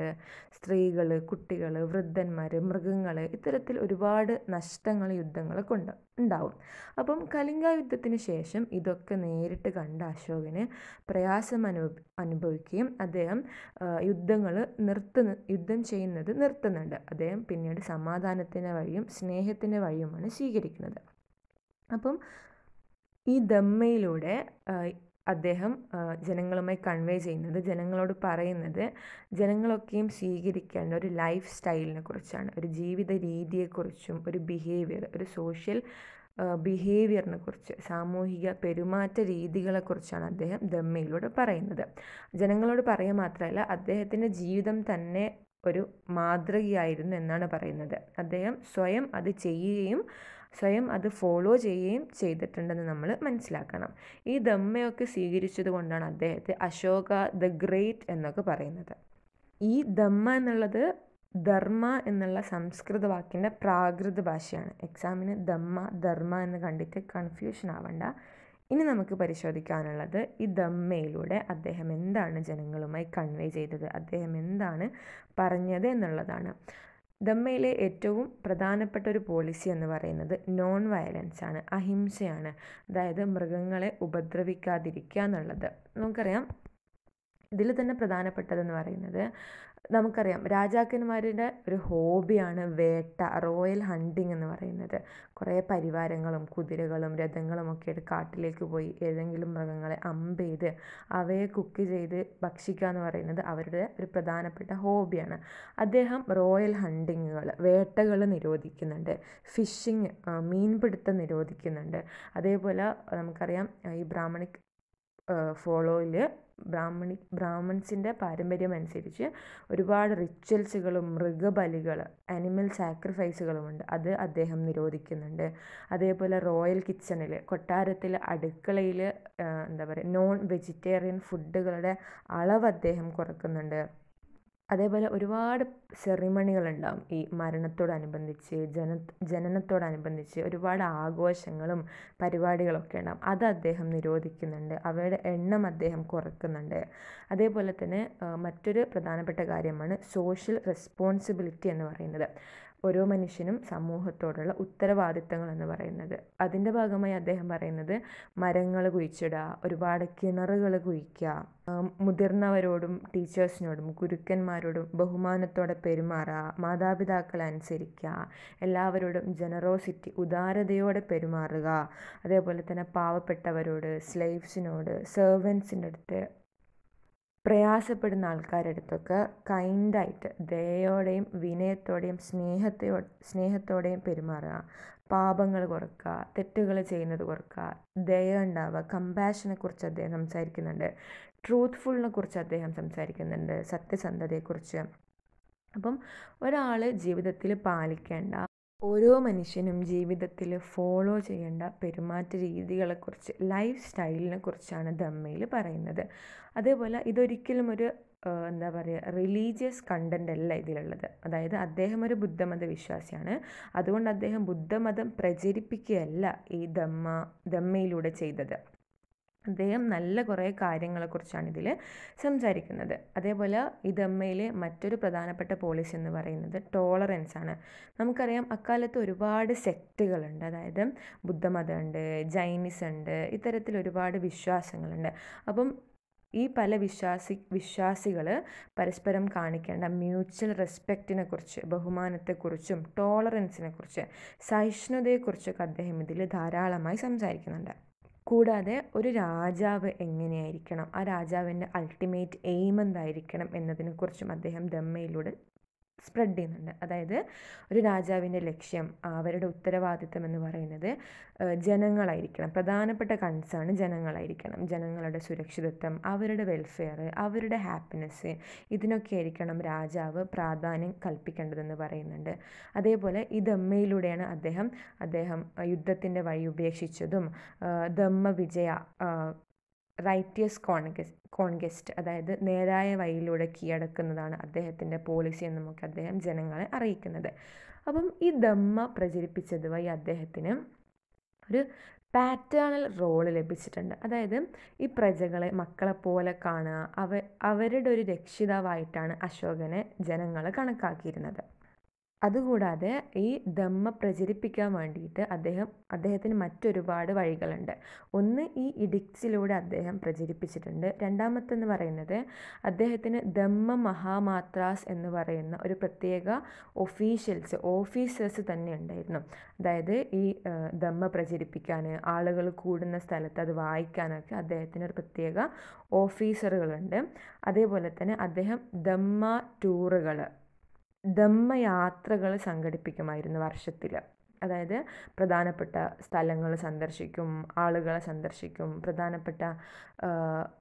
സ്ത്രീകൾ കുട്ടികൾ വൃദ്ധന്മാർ മൃഗങ്ങൾ ഇത്തരത്തിൽ ഒരുപാട് നഷ്ടങ്ങൾ യുദ്ധങ്ങളൊക്കെ ഉണ്ട് ഉണ്ടാവും അപ്പം കലിംഗ യുദ്ധത്തിന് ശേഷം ഇതൊക്കെ നേരിട്ട് കണ്ട അശോകന് പ്രയാസം അനുഭവിക്കുകയും അദ്ദേഹം യുദ്ധങ്ങൾ നിർത്തുന്ന യുദ്ധം ചെയ്യുന്നത് നിർത്തുന്നുണ്ട് അദ്ദേഹം പിന്നീട് സമാധാനത്തിൻ്റെ വഴിയും സ്നേഹത്തിൻ്റെ വഴിയുമാണ് സ്വീകരിക്കുന്നത് അപ്പം ഈ ദമ്മയിലൂടെ അദ്ദേഹം ജനങ്ങളുമായി കൺവേ ചെയ്യുന്നത് ജനങ്ങളോട് പറയുന്നത് ജനങ്ങളൊക്കെയും സ്വീകരിക്കേണ്ട ഒരു ലൈഫ് സ്റ്റൈലിനെ കുറിച്ചാണ് ഒരു ജീവിത രീതിയെക്കുറിച്ചും ഒരു ബിഹേവിയർ ഒരു സോഷ്യൽ ബിഹേവിയറിനെ കുറിച്ച് സാമൂഹിക പെരുമാറ്റ രീതികളെക്കുറിച്ചാണ് അദ്ദേഹം ദമ്മയിലൂടെ പറയുന്നത് ജനങ്ങളോട് പറയുക മാത്രമല്ല അദ്ദേഹത്തിൻ്റെ ജീവിതം തന്നെ ഒരു മാതൃകയായിരുന്നു എന്നാണ് പറയുന്നത് അദ്ദേഹം സ്വയം അത് ചെയ്യുകയും സ്വയം അത് ഫോളോ ചെയ്യുകയും ചെയ്തിട്ടുണ്ടെന്ന് നമ്മൾ മനസ്സിലാക്കണം ഈ ദമ്മയൊക്കെ സ്വീകരിച്ചത് കൊണ്ടാണ് അദ്ദേഹത്തെ അശോക ദ ഗ്രേറ്റ് എന്നൊക്കെ പറയുന്നത് ഈ ദമ്മ എന്നുള്ളത് ധർമ്മ എന്നുള്ള സംസ്കൃത വാക്കിൻ്റെ പ്രാകൃത ഭാഷയാണ് എക്സാമിന് ധമ്മ ധർമ്മ എന്ന് കണ്ടിട്ട് കൺഫ്യൂഷൻ ആവണ്ട ഇനി നമുക്ക് പരിശോധിക്കാനുള്ളത് ഈ ദമ്മയിലൂടെ അദ്ദേഹം എന്താണ് ജനങ്ങളുമായി കൺവേ ചെയ്തത് അദ്ദേഹം എന്താണ് പറഞ്ഞത് എന്നുള്ളതാണ് ദമ്മയിലെ ഏറ്റവും പ്രധാനപ്പെട്ട ഒരു പോളിസി എന്ന് പറയുന്നത് നോൺ വയലൻസ് ആണ് അഹിംസയാണ് അതായത് മൃഗങ്ങളെ ഉപദ്രവിക്കാതിരിക്കുക എന്നുള്ളത് നമുക്കറിയാം ഇതിൽ തന്നെ പ്രധാനപ്പെട്ടതെന്ന് പറയുന്നത് നമുക്കറിയാം രാജാക്കന്മാരുടെ ഒരു ഹോബിയാണ് വേട്ട റോയൽ ഹണ്ടിങ് എന്ന് പറയുന്നത് കുറേ പരിവാരങ്ങളും കുതിരകളും രഥങ്ങളും ഒക്കെ ആയിട്ട് കാട്ടിലേക്ക് പോയി ഏതെങ്കിലും മൃഗങ്ങളെ അമ്പ് ചെയ്ത് അവയെ കുക്ക് ചെയ്ത് ഭക്ഷിക്കുക എന്ന് പറയുന്നത് അവരുടെ ഒരു പ്രധാനപ്പെട്ട ഹോബിയാണ് അദ്ദേഹം റോയൽ ഹണ്ടിങ്ങുകൾ വേട്ടകൾ നിരോധിക്കുന്നുണ്ട് ഫിഷിങ് മീൻപിടുത്തം നിരോധിക്കുന്നുണ്ട് അതേപോലെ നമുക്കറിയാം ഈ ബ്രാഹ്മണിക് ഫോളോയിൽ ബ്രാഹ്മണി ബ്രാഹ്മിൺസിൻ്റെ പാരമ്പര്യം അനുസരിച്ച് ഒരുപാട് റിച്വൽസുകളും മൃഗബലികൾ ആനിമൽ സാക്രിഫൈസുകളുമുണ്ട് അത് അദ്ദേഹം നിരോധിക്കുന്നുണ്ട് അതേപോലെ റോയൽ കിച്ചണിൽ കൊട്ടാരത്തിൽ അടുക്കളയിൽ എന്താ പറയുക നോൺ വെജിറ്റേറിയൻ ഫുഡുകളുടെ അളവ് അദ്ദേഹം കുറക്കുന്നുണ്ട് അതേപോലെ ഒരുപാട് സെറിമണികളുണ്ടാകും ഈ മരണത്തോടനുബന്ധിച്ച് ജന ജനനത്തോടനുബന്ധിച്ച് ഒരുപാട് ആഘോഷങ്ങളും പരിപാടികളൊക്കെ ഉണ്ടാകും അത് അദ്ദേഹം നിരോധിക്കുന്നുണ്ട് അവയുടെ എണ്ണം അദ്ദേഹം കുറക്കുന്നുണ്ട് അതേപോലെ തന്നെ മറ്റൊരു പ്രധാനപ്പെട്ട കാര്യമാണ് സോഷ്യൽ റെസ്പോൺസിബിലിറ്റി എന്ന് പറയുന്നത് ഓരോ മനുഷ്യനും സമൂഹത്തോടുള്ള ഉത്തരവാദിത്തങ്ങൾ എന്ന് പറയുന്നത് അതിൻ്റെ ഭാഗമായി അദ്ദേഹം പറയുന്നത് മരങ്ങൾ കുഴിച്ചിടുക ഒരുപാട് കിണറുകൾ കുഴിക്കുക മുതിർന്നവരോടും ടീച്ചേഴ്സിനോടും ഗുരുക്കന്മാരോടും ബഹുമാനത്തോടെ പെരുമാറുക മാതാപിതാക്കളെ അനുസരിക്കുക എല്ലാവരോടും ജനറോസിറ്റി ഉദാരതയോടെ പെരുമാറുക അതേപോലെ തന്നെ പാവപ്പെട്ടവരോട് സ്ലേവ്സിനോട് സെർവൻസിൻ്റെ അടുത്ത് പ്രയാസപ്പെടുന്ന ആൾക്കാരുടെ അടുത്തൊക്കെ കൈൻഡായിട്ട് ദയോടെയും വിനയത്തോടെയും സ്നേഹത്തെയോ സ്നേഹത്തോടെയും പെരുമാറുക പാപങ്ങൾ കുറക്കുക തെറ്റുകൾ ചെയ്യുന്നത് കുറക്കുക ദയ ഉണ്ടാവുക കമ്പാഷനെ കുറിച്ച് അദ്ദേഹം സംസാരിക്കുന്നുണ്ട് ട്രൂത്ത്ഫുള്ളിനെ കുറിച്ച് അദ്ദേഹം സംസാരിക്കുന്നുണ്ട് സത്യസന്ധതയെക്കുറിച്ച് അപ്പം ഒരാൾ ജീവിതത്തിൽ പാലിക്കേണ്ട ഓരോ മനുഷ്യനും ജീവിതത്തിൽ ഫോളോ ചെയ്യേണ്ട പെരുമാറ്റ രീതികളെക്കുറിച്ച് ലൈഫ് സ്റ്റൈലിനെ കുറിച്ചാണ് ദമ്മയിൽ പറയുന്നത് അതേപോലെ ഇതൊരിക്കലും ഒരു എന്താ പറയുക റിലീജിയസ് കണ്ടൻ്റ് അല്ല ഇതിലുള്ളത് അതായത് അദ്ദേഹം ഒരു ബുദ്ധമത വിശ്വാസിയാണ് അതുകൊണ്ട് അദ്ദേഹം ബുദ്ധമതം പ്രചരിപ്പിക്കുകയല്ല ഈ ദമ്മ ദമ്മയിലൂടെ ചെയ്തത് അദ്ദേഹം നല്ല കുറേ കാര്യങ്ങളെക്കുറിച്ചാണ് ഇതിൽ സംസാരിക്കുന്നത് അതേപോലെ ഇതമ്മയിലെ മറ്റൊരു പ്രധാനപ്പെട്ട പോളിസി എന്ന് പറയുന്നത് ടോളറൻസ് ആണ് നമുക്കറിയാം അക്കാലത്ത് ഒരുപാട് സെക്റ്റുകളുണ്ട് അതായത് ബുദ്ധമതമുണ്ട് ജൈനിസ് ഉണ്ട് ഇത്തരത്തിൽ ഒരുപാട് വിശ്വാസങ്ങളുണ്ട് അപ്പം ഈ പല വിശ്വാസി വിശ്വാസികൾ പരസ്പരം കാണിക്കേണ്ട മ്യൂച്വൽ റെസ്പെക്റ്റിനെ കുറിച്ച് ബഹുമാനത്തെക്കുറിച്ചും കുറിച്ച് സഹിഷ്ണുതയെക്കുറിച്ചൊക്കെ അദ്ദേഹം ഇതിൽ ധാരാളമായി സംസാരിക്കുന്നുണ്ട് കൂടാതെ ഒരു രാജാവ് എങ്ങനെയായിരിക്കണം ആ രാജാവിൻ്റെ അൾട്ടിമേറ്റ് എയിം എന്തായിരിക്കണം എന്നതിനെക്കുറിച്ചും അദ്ദേഹം ദമ്മയിലൂടെ സ്പ്രെഡ് ചെയ്യുന്നുണ്ട് അതായത് ഒരു രാജാവിൻ്റെ ലക്ഷ്യം അവരുടെ ഉത്തരവാദിത്തം എന്ന് പറയുന്നത് ജനങ്ങളായിരിക്കണം പ്രധാനപ്പെട്ട കൺസേൺ ജനങ്ങളായിരിക്കണം ജനങ്ങളുടെ സുരക്ഷിതത്വം അവരുടെ വെൽഫെയർ അവരുടെ ഹാപ്പിനെസ് ഇതിനൊക്കെ ആയിരിക്കണം രാജാവ് പ്രാധാന്യം കൽപ്പിക്കേണ്ടതെന്ന് പറയുന്നുണ്ട് അതേപോലെ ഈ ദമ്മയിലൂടെയാണ് അദ്ദേഹം അദ്ദേഹം യുദ്ധത്തിൻ്റെ വഴി ഉപേക്ഷിച്ചതും ദമ്മ വിജയ റൈറ്റിയസ് കോൺഗസ് കോൺഗസ്റ്റ് അതായത് നേരായ വഴിയിലൂടെ കീഴടക്കുന്നതാണ് അദ്ദേഹത്തിൻ്റെ പോളിസി എന്ന് നമുക്ക് അദ്ദേഹം ജനങ്ങളെ അറിയിക്കുന്നത് അപ്പം ഈ ദമ്മ പ്രചരിപ്പിച്ചത് വഴി അദ്ദേഹത്തിന് ഒരു പാറ്റേണൽ റോൾ ലഭിച്ചിട്ടുണ്ട് അതായത് ഈ പ്രജകളെ മക്കളെ പോലെ കാണുക അവ അവരുടെ ഒരു രക്ഷിതാവായിട്ടാണ് അശോകനെ ജനങ്ങൾ കണക്കാക്കിയിരുന്നത് അതുകൂടാതെ ഈ ധമ്മ പ്രചരിപ്പിക്കാൻ വേണ്ടിയിട്ട് അദ്ദേഹം അദ്ദേഹത്തിന് മറ്റൊരുപാട് വഴികളുണ്ട് ഒന്ന് ഈ ഇഡിക്സിലൂടെ അദ്ദേഹം പ്രചരിപ്പിച്ചിട്ടുണ്ട് രണ്ടാമത്തെന്ന് പറയുന്നത് അദ്ദേഹത്തിന് ധമ്മ മഹാമാത്രാസ് എന്ന് പറയുന്ന ഒരു പ്രത്യേക ഒഫീഷ്യൽസ് ഓഫീസേഴ്സ് തന്നെ ഉണ്ടായിരുന്നു അതായത് ഈ ധമ്മ പ്രചരിപ്പിക്കാൻ ആളുകൾ കൂടുന്ന സ്ഥലത്ത് അത് വായിക്കാനൊക്കെ അദ്ദേഹത്തിന് ഒരു പ്രത്യേക ഓഫീസറുകളുണ്ട് അതേപോലെ തന്നെ അദ്ദേഹം ധമ്മ ടൂറുകൾ ധമ്മയാത്രകൾ സംഘടിപ്പിക്കുമായിരുന്നു വർഷത്തിൽ അതായത് പ്രധാനപ്പെട്ട സ്ഥലങ്ങൾ സന്ദർശിക്കും ആളുകളെ സന്ദർശിക്കും പ്രധാനപ്പെട്ട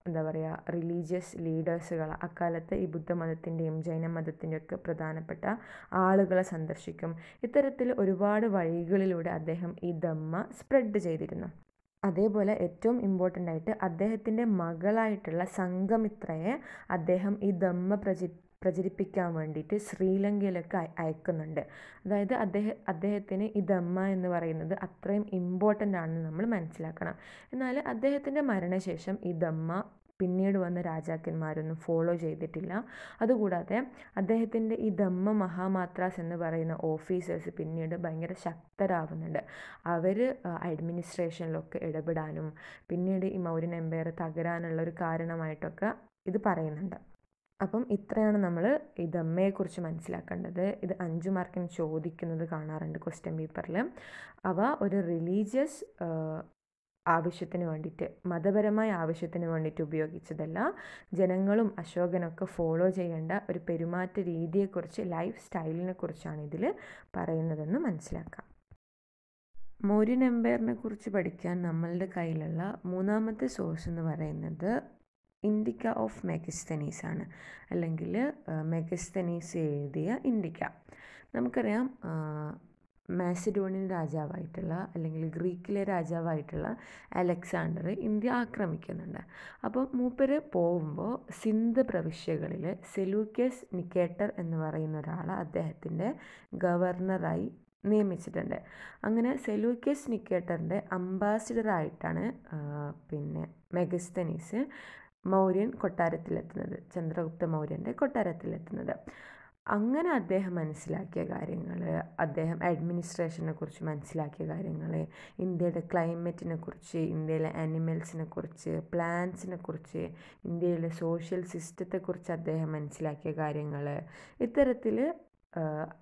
എന്താ പറയുക റിലീജിയസ് ലീഡേഴ്സുകൾ അക്കാലത്ത് ഈ ബുദ്ധമതത്തിൻ്റെയും ജൈനമതത്തിൻ്റെയും ഒക്കെ പ്രധാനപ്പെട്ട ആളുകളെ സന്ദർശിക്കും ഇത്തരത്തിൽ ഒരുപാട് വഴികളിലൂടെ അദ്ദേഹം ഈ ധമ്മ സ്പ്രെഡ് ചെയ്തിരുന്നു അതേപോലെ ഏറ്റവും ഇമ്പോർട്ടൻ്റ് ആയിട്ട് അദ്ദേഹത്തിൻ്റെ മകളായിട്ടുള്ള സംഘമിത്രയെ അദ്ദേഹം ഈ ധമ്മ പ്രചി പ്രചരിപ്പിക്കാൻ വേണ്ടിയിട്ട് ശ്രീലങ്കയിലൊക്കെ അയക്കുന്നുണ്ട് അതായത് അദ്ദേഹം അദ്ദേഹത്തിന് ഇതമ്മ എന്ന് പറയുന്നത് അത്രയും ഇമ്പോർട്ടൻ്റ് ആണെന്ന് നമ്മൾ മനസ്സിലാക്കണം എന്നാൽ അദ്ദേഹത്തിൻ്റെ മരണശേഷം ഇതമ്മ പിന്നീട് വന്ന രാജാക്കന്മാരൊന്നും ഫോളോ ചെയ്തിട്ടില്ല അതുകൂടാതെ അദ്ദേഹത്തിൻ്റെ ഈ ധമ്മ മഹാമാത്രാസ് എന്ന് പറയുന്ന ഓഫീസേഴ്സ് പിന്നീട് ഭയങ്കര ശക്തരാകുന്നുണ്ട് അവർ അഡ്മിനിസ്ട്രേഷനിലൊക്കെ ഇടപെടാനും പിന്നീട് ഈ മൗര്യൻ എംപയർ തകരാനുള്ള ഒരു കാരണമായിട്ടൊക്കെ ഇത് പറയുന്നുണ്ട് അപ്പം ഇത്രയാണ് നമ്മൾ ഈ ദമ്മയെക്കുറിച്ച് മനസ്സിലാക്കേണ്ടത് ഇത് അഞ്ച് മാർക്കിന് ചോദിക്കുന്നത് കാണാറുണ്ട് ക്വസ്റ്റ്യൻ പേപ്പറിൽ അവ ഒരു റിലീജിയസ് ആവശ്യത്തിന് വേണ്ടിയിട്ട് മതപരമായ ആവശ്യത്തിന് വേണ്ടിയിട്ട് ഉപയോഗിച്ചതല്ല ജനങ്ങളും അശോകനൊക്കെ ഫോളോ ചെയ്യേണ്ട ഒരു പെരുമാറ്റ രീതിയെക്കുറിച്ച് ലൈഫ് സ്റ്റൈലിനെ കുറിച്ചാണ് ഇതിൽ പറയുന്നതെന്ന് മനസ്സിലാക്കാം മൗര്യൻ എംപയറിനെ കുറിച്ച് പഠിക്കാൻ നമ്മളുടെ കയ്യിലുള്ള മൂന്നാമത്തെ സോഴ്സ് എന്ന് പറയുന്നത് ഇൻഡിക്ക ഓഫ് മെഗസ്തനീസ് ആണ് അല്ലെങ്കിൽ മെഗസ്തനീസ് എഴുതിയ ഇൻഡിക്ക നമുക്കറിയാം മാസിഡോണിയൻ രാജാവായിട്ടുള്ള അല്ലെങ്കിൽ ഗ്രീക്കിലെ രാജാവായിട്ടുള്ള അലക്സാണ്ടർ ഇന്ത്യ ആക്രമിക്കുന്നുണ്ട് അപ്പോൾ മൂപ്പര് പോകുമ്പോൾ സിന്ധ് പ്രവിശ്യകളിൽ സെലൂക്കസ് നിക്കേട്ടർ എന്ന് പറയുന്ന ഒരാൾ അദ്ദേഹത്തിൻ്റെ ഗവർണറായി നിയമിച്ചിട്ടുണ്ട് അങ്ങനെ സെലൂക്കസ് നിക്കേട്ടറിൻ്റെ അംബാസിഡറായിട്ടാണ് പിന്നെ മെഗസ്തനീസ് മൗര്യൻ കൊട്ടാരത്തിലെത്തുന്നത് ചന്ദ്രഗുപ്ത മൗര്യൻ്റെ കൊട്ടാരത്തിലെത്തുന്നത് അങ്ങനെ അദ്ദേഹം മനസ്സിലാക്കിയ കാര്യങ്ങൾ അദ്ദേഹം അഡ്മിനിസ്ട്രേഷനെ കുറിച്ച് മനസ്സിലാക്കിയ കാര്യങ്ങൾ ഇന്ത്യയുടെ ക്ലൈമറ്റിനെ കുറിച്ച് ഇന്ത്യയിലെ ആനിമൽസിനെ കുറിച്ച് പ്ലാന്റ്സിനെ കുറിച്ച് ഇന്ത്യയിലെ സോഷ്യൽ സിസ്റ്റത്തെക്കുറിച്ച് അദ്ദേഹം മനസ്സിലാക്കിയ കാര്യങ്ങൾ ഇത്തരത്തിൽ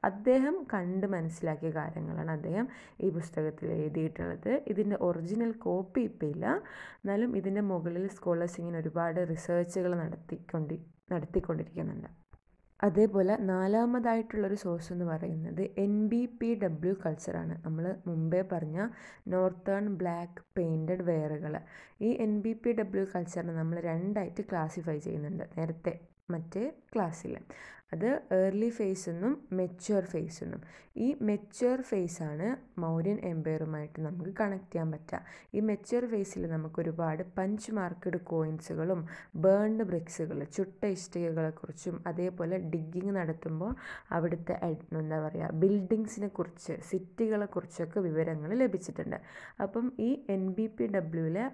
അദ്ദേഹം കണ്ട് മനസ്സിലാക്കിയ കാര്യങ്ങളാണ് അദ്ദേഹം ഈ പുസ്തകത്തിൽ എഴുതിയിട്ടുള്ളത് ഇതിൻ്റെ ഒറിജിനൽ കോപ്പി ഇപ്പം ഇല്ല എന്നാലും ഇതിൻ്റെ മുകളിൽ സ്കോളേഴ്സ് ഇങ്ങനെ ഒരുപാട് റിസർച്ചുകൾ നടത്തിക്കൊണ്ടി നടത്തിക്കൊണ്ടിരിക്കുന്നുണ്ട് അതേപോലെ നാലാമതായിട്ടുള്ളൊരു സോഴ്സ് എന്ന് പറയുന്നത് എൻ ബി പി ഡബ്ല്യു കൾച്ചറാണ് നമ്മൾ മുമ്പേ പറഞ്ഞ നോർത്തേൺ ബ്ലാക്ക് പെയിൻറ്റഡ് വെയറുകൾ ഈ എൻ ബി പി ഡബ്ല്യു കൾച്ചറിനെ നമ്മൾ രണ്ടായിട്ട് ക്ലാസിഫൈ ചെയ്യുന്നുണ്ട് നേരത്തെ മറ്റേ ക്ലാസ്സിൽ അത് ഏർലി ഫേസ് എന്നും മെച്യൂർ ഫേസ് എന്നും ഈ ഫേസ് ഫേസാണ് മൗര്യൻ എംപയറുമായിട്ട് നമുക്ക് കണക്ട് ചെയ്യാൻ പറ്റുക ഈ മെച്യൂർ ഫേസിൽ നമുക്ക് ഒരുപാട് പഞ്ച് മാർക്കഡ് കോയിൻസുകളും ബേൺഡ് ബ്രിക്സുകൾ ചുട്ട ഇഷ്ടികകളെ കുറിച്ചും അതേപോലെ ഡിഗ്ഗിങ് നടത്തുമ്പോൾ അവിടുത്തെ എന്താ പറയുക ബിൽഡിങ്സിനെ കുറിച്ച് കുറിച്ചൊക്കെ വിവരങ്ങൾ ലഭിച്ചിട്ടുണ്ട് അപ്പം ഈ എൻ ബി പി ഡബ്ല്യുവിലെ